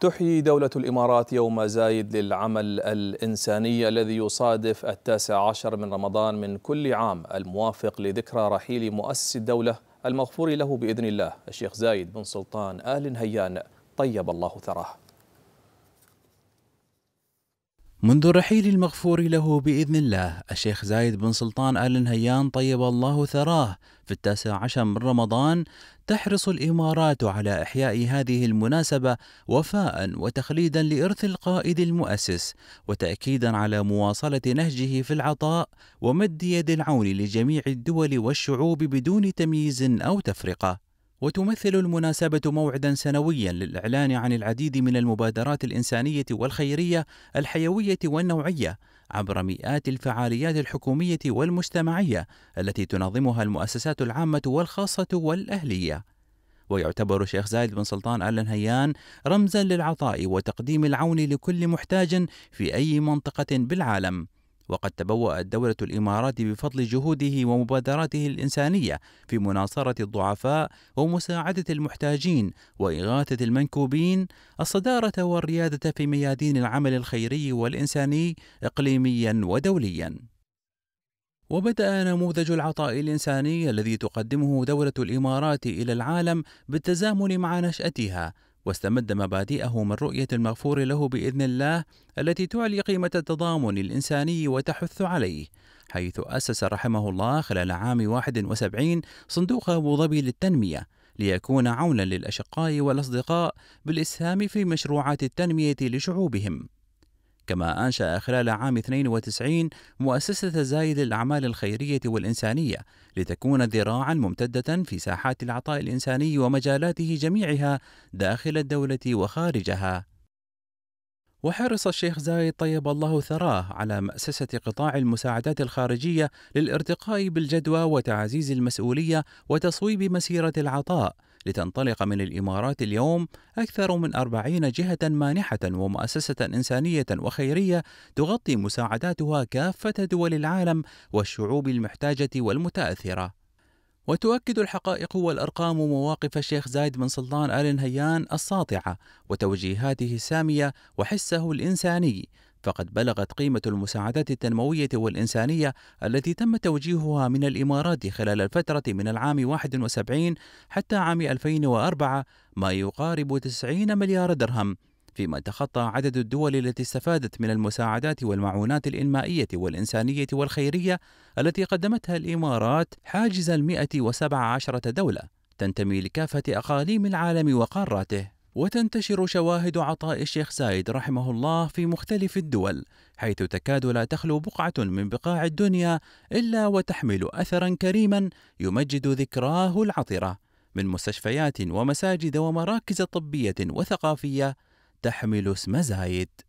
تحيي دولة الإمارات يوم زايد للعمل الإنساني الذي يصادف التاسع عشر من رمضان من كل عام الموافق لذكرى رحيل مؤسس الدولة المغفور له بإذن الله الشيخ زايد بن سلطان آل نهيان طيب الله ثراه منذ الرحيل المغفور له بإذن الله الشيخ زايد بن سلطان آل نهيان طيب الله ثراه في التاسع عشر من رمضان تحرص الإمارات على إحياء هذه المناسبة وفاء وتخليدا لإرث القائد المؤسس وتأكيدا على مواصلة نهجه في العطاء ومد يد العون لجميع الدول والشعوب بدون تمييز أو تفرقة وتمثل المناسبة موعدا سنويا للإعلان عن العديد من المبادرات الإنسانية والخيرية الحيوية والنوعية عبر مئات الفعاليات الحكومية والمجتمعية التي تنظمها المؤسسات العامة والخاصة والأهلية. ويعتبر شيخ زايد بن سلطان آل نهيان رمزا للعطاء وتقديم العون لكل محتاج في أي منطقة بالعالم. وقد تبوأت دولة الإمارات بفضل جهوده ومبادراته الإنسانية في مناصرة الضعفاء ومساعدة المحتاجين وإغاثة المنكوبين الصدارة والريادة في ميادين العمل الخيري والإنساني إقليميا ودوليا وبدأ نموذج العطاء الإنساني الذي تقدمه دولة الإمارات إلى العالم بالتزامن مع نشأتها واستمد مبادئه من رؤية المغفور له بإذن الله التي تعلي قيمة التضامن الإنساني وتحث عليه حيث أسس رحمه الله خلال عام 71 صندوق أبو ظبي للتنمية ليكون عونا للأشقاء والأصدقاء بالإسهام في مشروعات التنمية لشعوبهم كما أنشأ خلال عام 92 مؤسسة زايد للأعمال الخيرية والإنسانية لتكون ذراعا ممتدة في ساحات العطاء الإنساني ومجالاته جميعها داخل الدولة وخارجها وحرص الشيخ زايد طيب الله ثراه على مأسسة قطاع المساعدات الخارجية للارتقاء بالجدوى وتعزيز المسؤولية وتصويب مسيرة العطاء لتنطلق من الإمارات اليوم أكثر من أربعين جهة مانحة ومؤسسة إنسانية وخيرية تغطي مساعداتها كافة دول العالم والشعوب المحتاجة والمتأثرة وتؤكد الحقائق والأرقام مواقف الشيخ زايد بن سلطان آل نهيان الساطعة وتوجيهاته السامية وحسه الإنساني فقد بلغت قيمة المساعدات التنموية والإنسانية التي تم توجيهها من الإمارات خلال الفترة من العام 71 حتى عام 2004 ما يقارب 90 مليار درهم فيما تخطى عدد الدول التي استفادت من المساعدات والمعونات الإنمائية والإنسانية والخيرية التي قدمتها الإمارات حاجز المئة وسبع عشرة دولة تنتمي لكافة أقاليم العالم وقاراته وتنتشر شواهد عطاء الشيخ سايد رحمه الله في مختلف الدول حيث تكاد لا تخلو بقعة من بقاع الدنيا إلا وتحمل أثرا كريما يمجد ذكراه العطرة من مستشفيات ومساجد ومراكز طبية وثقافية تحمل اسم زايد